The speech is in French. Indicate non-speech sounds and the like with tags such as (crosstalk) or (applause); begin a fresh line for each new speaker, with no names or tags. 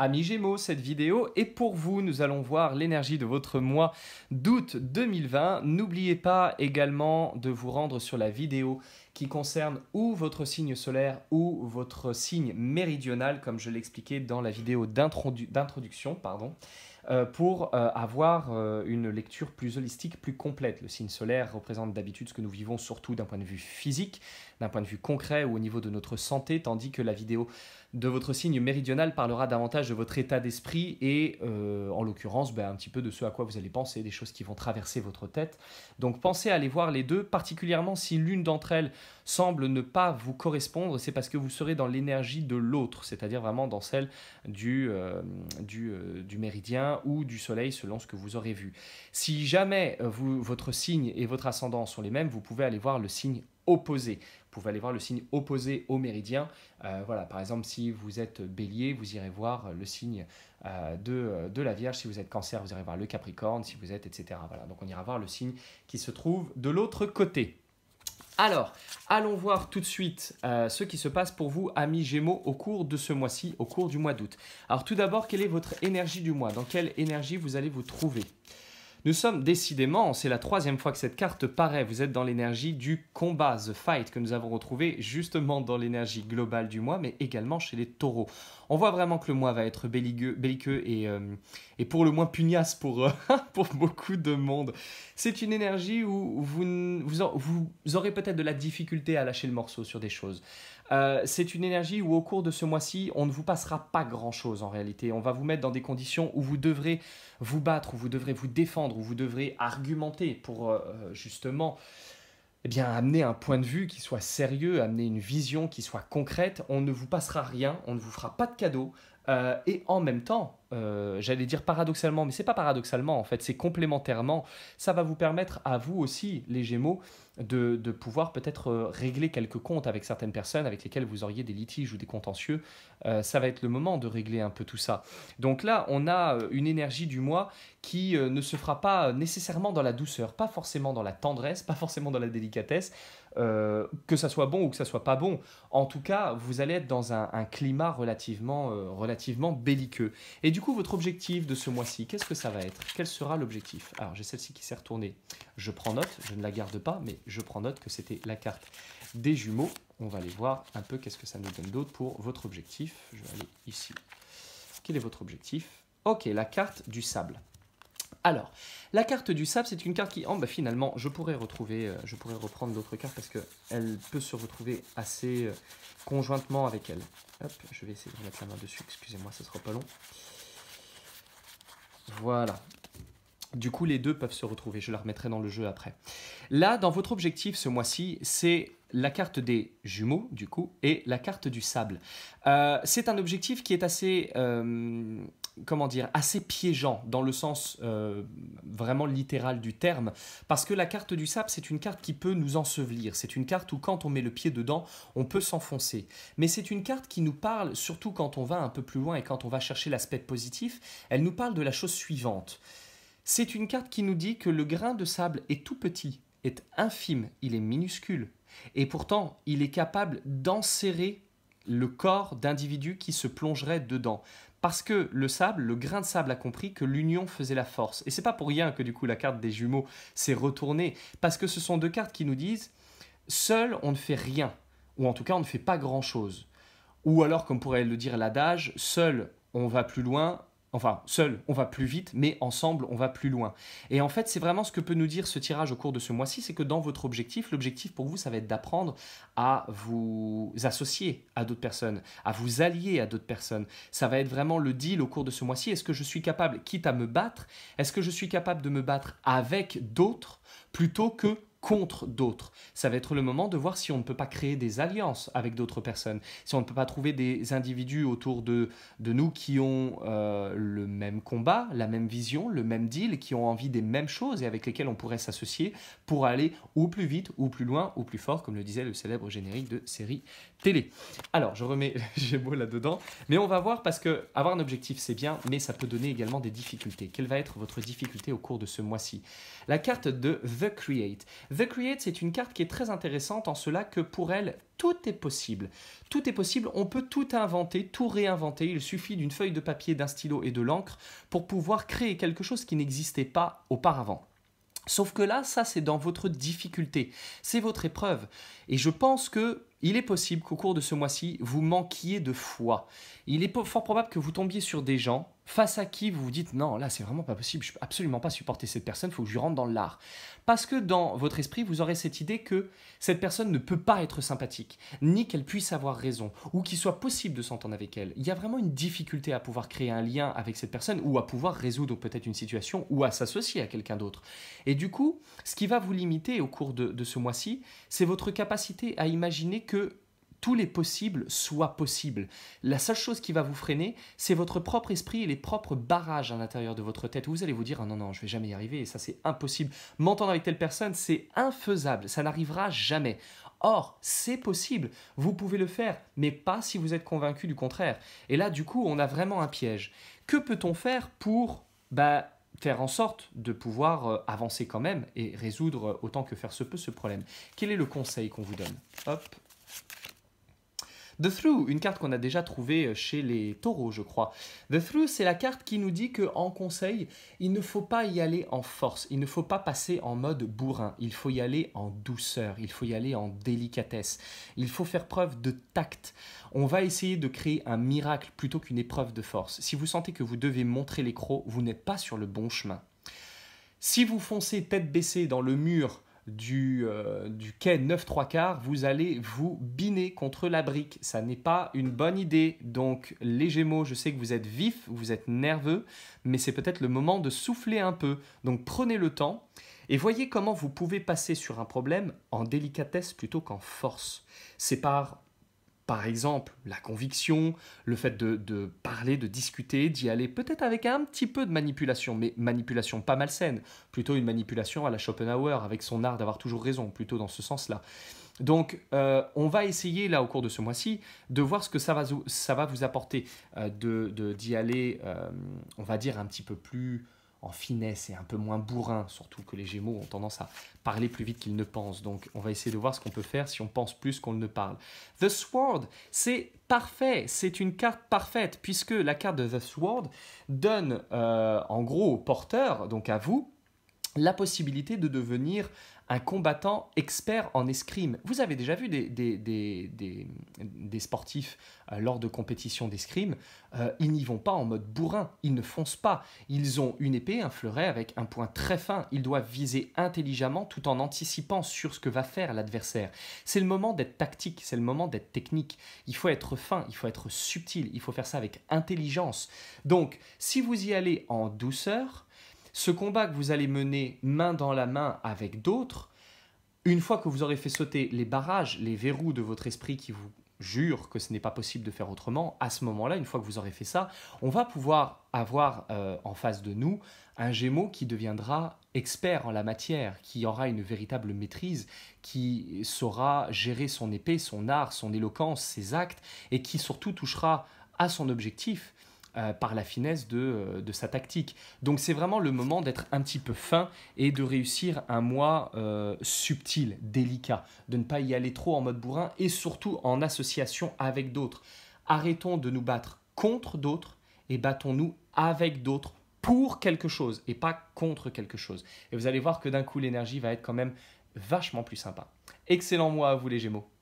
Amis Gémeaux, cette vidéo est pour vous. Nous allons voir l'énergie de votre mois d'août 2020. N'oubliez pas également de vous rendre sur la vidéo qui concerne ou votre signe solaire ou votre signe méridional, comme je l'expliquais dans la vidéo d'introduction, pardon, euh, pour euh, avoir euh, une lecture plus holistique, plus complète. Le signe solaire représente d'habitude ce que nous vivons surtout d'un point de vue physique, d'un point de vue concret ou au niveau de notre santé, tandis que la vidéo de votre signe méridional parlera davantage de votre état d'esprit et euh, en l'occurrence ben, un petit peu de ce à quoi vous allez penser, des choses qui vont traverser votre tête. Donc pensez à aller voir les deux, particulièrement si l'une d'entre elles semble ne pas vous correspondre, c'est parce que vous serez dans l'énergie de l'autre, c'est-à-dire vraiment dans celle du, euh, euh, du, méridien ou du soleil selon ce que vous aurez vu. Si jamais votre signe et votre ascendant sont les mêmes, vous pouvez aller voir le signe opposé. Vous pouvez aller voir le signe opposé au méridien. Euh, voilà, par exemple, si vous êtes bélier, vous irez voir le signe euh, euh, de, la Vierge. Si vous êtes cancer, vous irez voir le Capricorne, si vous êtes, etc. Voilà, donc on ira voir le signe qui se trouve de l'autre côté. Alors, allons voir tout de suite ce qui se passe pour vous, amis Gémeaux, au cours de ce mois-ci, au cours du mois d'août. Alors tout d'abord, quelle est votre énergie du mois Dans quelle énergie vous allez vous trouver nous sommes décidément, c'est la troisième fois que cette carte paraît, vous êtes dans l'énergie du combat, The Fight, que nous avons retrouvé justement dans l'énergie globale du mois, mais également chez les taureaux. On voit vraiment que le mois va être belliqueux, et, euh, et, pour le moins pugnace pour, euh, (laughs) pour beaucoup de monde. C'est une énergie où vous, vous, aurez peut-être de la difficulté à lâcher le morceau sur des choses. Euh, c'est une énergie où au cours de ce mois-ci, on ne vous passera pas grand-chose en réalité. On va vous mettre dans des conditions où vous devrez vous battre, où vous devrez vous défendre, où vous devrez argumenter pour euh, justement eh bien, amener un point de vue qui soit sérieux, amener une vision qui soit concrète, on ne vous passera rien, on ne vous fera pas de cadeau, euh, et en même temps, euh, j'allais dire paradoxalement, mais c'est pas paradoxalement en fait, c'est complémentairement. Ça va vous permettre à vous aussi, les Gémeaux, de, pouvoir peut-être euh, régler quelques comptes avec certaines personnes avec lesquelles vous auriez des litiges ou des contentieux. ça va être le moment de régler un peu tout ça. Donc là, on a une énergie du mois qui ne se fera pas nécessairement dans la douceur, pas forcément dans la tendresse, pas forcément dans la délicatesse, euh, que ça soit bon ou que ça soit pas bon. En tout cas, vous allez être dans un, climat relativement, euh, relativement belliqueux. Et du coup, votre objectif de ce mois-ci, qu'est-ce que ça va être Quel sera l'objectif Alors, j'ai celle-ci qui s'est retournée. Je prends note, je ne la garde pas, mais je prends note que c'était la carte des jumeaux. On va aller voir un peu qu'est-ce que ça nous donne d'autre pour votre objectif. Je vais aller ici. Quel est votre objectif Ok, la carte du sable. Alors, la carte du sable, c'est une carte qui, oh, bah, finalement, je pourrais retrouver, euh, je pourrais reprendre d'autres cartes parce qu'elle peut se retrouver assez euh, conjointement avec elle. Hop, je vais essayer de mettre la main dessus, excusez-moi, ça sera pas long. Voilà. Du coup, les deux peuvent se retrouver, je la remettrai dans le jeu après. Là, dans votre objectif ce mois-ci, c'est la carte des jumeaux, du coup, et la carte du sable. Euh, c'est un objectif qui est assez comment dire, assez piégeant dans le sens euh, vraiment littéral du terme, parce que la carte du sable, c'est une carte qui peut nous ensevelir, c'est une carte où quand on met le pied dedans, on peut s'enfoncer. Mais c'est une carte qui nous parle, surtout quand on va un peu plus loin et quand on va chercher l'aspect positif, elle nous parle de la chose suivante. C'est une carte qui nous dit que le grain de sable est tout petit, est infime, il est minuscule, et pourtant il est capable d'enserrer le corps d'individus qui se plongeraient dedans. Parce que le sable, le grain de sable a compris que l'union faisait la force. Et c'est pas pour rien que du coup la carte des jumeaux s'est retournée, parce que ce sont deux cartes qui nous disent seul on ne fait rien, ou en tout cas on ne fait pas grand chose. Ou alors, comme pourrait le dire l'adage, seul on va plus loin, Enfin, seul, on va plus vite, mais ensemble, on va plus loin. Et en fait, c'est vraiment ce que peut nous dire ce tirage au cours de ce mois-ci, c'est que dans votre objectif, l'objectif pour vous, ça va être d'apprendre à vous associer à d'autres personnes, à vous allier à d'autres personnes. Ça va être vraiment le deal au cours de ce mois-ci. Est-ce que je suis capable, quitte à me battre, est-ce que je suis capable de me battre avec d'autres plutôt que contre d'autres. Ça va être le moment de voir si on ne peut pas créer des alliances avec d'autres personnes, si on ne peut pas trouver des individus autour de, de nous qui ont euh, le même combat, la même vision, le même deal, qui ont envie des mêmes choses et avec lesquels on pourrait s'associer pour aller ou plus vite, ou plus loin, ou plus fort, comme le disait le célèbre générique de série télé. Alors, je remets (laughs) Gémeaux là-dedans, mais on va voir parce que avoir un objectif, c'est bien, mais ça peut donner également des difficultés. Quelle va être votre difficulté au cours de ce mois-ci La carte de The Create The Create, c'est une carte qui est très intéressante en cela que pour elle, tout est possible. Tout est possible, on peut tout inventer, tout réinventer. Il suffit d'une feuille de papier, d'un stylo et de l'encre pour pouvoir créer quelque chose qui n'existait pas auparavant. Sauf que là, ça c'est dans votre difficulté, c'est votre épreuve. Et je pense que il est possible qu'au cours de ce mois-ci, vous manquiez de foi. Il est fort probable que vous tombiez sur des gens face à qui vous vous dites non, là c'est vraiment pas possible, je peux absolument pas supporter cette personne, il faut que je lui rentre dans l'art. Parce que dans votre esprit, vous aurez cette idée que cette personne ne peut pas être sympathique, ni qu'elle puisse avoir raison, ou qu'il soit possible de s'entendre avec elle. Il y a vraiment une difficulté à pouvoir créer un lien avec cette personne, ou à pouvoir résoudre peut-être une situation, ou à s'associer à quelqu'un d'autre. Et du coup, ce qui va vous limiter au cours de, de ce mois-ci, c'est votre capacité à imaginer que tous les possibles soient possibles. La seule chose qui va vous freiner, c'est votre propre esprit et les propres barrages à l'intérieur de votre tête. Où vous allez vous dire ah non non, je vais jamais y arriver, et ça c'est impossible. M'entendre avec telle personne, c'est infaisable, ça n'arrivera jamais. Or, c'est possible, vous pouvez le faire, mais pas si vous êtes convaincu du contraire. Et là, du coup, on a vraiment un piège. Que peut-on faire pour bah, faire en sorte de pouvoir euh, avancer quand même et résoudre euh, autant que faire se peut ce problème Quel est le conseil qu'on vous donne Hop, The Through, une carte qu'on a déjà trouvée euh, chez les taureaux, je crois. The Through, c'est la carte qui nous dit que en conseil, il ne faut pas y aller en force, il ne faut pas passer en mode bourrin, il faut y aller en douceur, il faut y aller en délicatesse, il faut faire preuve de tact. On va essayer de créer un miracle plutôt qu'une épreuve de force. Si vous sentez que vous devez montrer les vous n'êtes pas sur le bon chemin. Si vous foncez tête baissée dans le mur euh, du, quai 9 3 quarts, vous allez vous biner contre la brique. Ça n'est pas une bonne idée. Donc, les Gémeaux, je sais que vous êtes vifs, vous êtes nerveux, mais c'est peut-être le moment de souffler un peu. Donc, prenez le temps et voyez comment vous pouvez passer sur un problème en délicatesse plutôt qu'en force. C'est par par exemple, la conviction, le fait de, parler, de discuter, d'y aller peut-être avec un petit peu de manipulation, mais manipulation pas malsaine, plutôt une manipulation à la Schopenhauer, avec son art d'avoir toujours raison, plutôt dans ce sens-là. Donc, euh, on va essayer, là, au cours de ce mois-ci, de voir ce que ça va, vous apporter, euh, de d'y aller, euh, on va dire, un petit peu plus en finesse et un peu moins bourrin, surtout que les Gémeaux ont tendance à parler plus vite qu'ils ne pensent. Donc on va essayer de voir ce qu'on peut faire si on pense plus qu'on ne parle. The Sword, c'est parfait, c'est une carte parfaite, puisque la carte de The Sword donne euh, en gros au porteur, donc à vous, la possibilité de devenir un combattant expert en escrime. Vous avez déjà vu des, des, sportifs euh, lors de compétitions d'escrime, euh, ils n'y vont pas en mode bourrin, ils ne foncent pas. Ils ont une épée, un fleuret avec un point très fin. Ils doivent viser intelligemment tout en anticipant sur ce que va faire l'adversaire. C'est le moment d'être tactique, c'est le moment d'être technique. Il faut être fin, il faut être subtil, il faut faire ça avec intelligence. Donc, si vous y allez en douceur, ce combat que vous allez mener main dans la main avec d'autres, une fois que vous aurez fait sauter les barrages, les verrous de votre esprit qui vous jure que ce n'est pas possible de faire autrement, à ce moment-là, une fois que vous aurez fait ça, on va pouvoir avoir euh, en face de nous un gémeau qui deviendra expert en la matière, qui aura une véritable maîtrise, qui saura gérer son épée, son art, son éloquence, ses actes, et qui surtout touchera à son objectif euh, par la finesse euh, de, sa tactique. Donc c'est vraiment le moment d'être un petit peu fin et de réussir un mois euh, subtil, délicat, de ne pas y aller trop en mode bourrin et surtout en association avec d'autres. Arrêtons de nous battre contre d'autres et battons-nous avec d'autres pour quelque chose et pas contre quelque chose. Et vous allez voir que d'un coup l'énergie va être quand même vachement plus sympa. Excellent mois à vous les Gémeaux.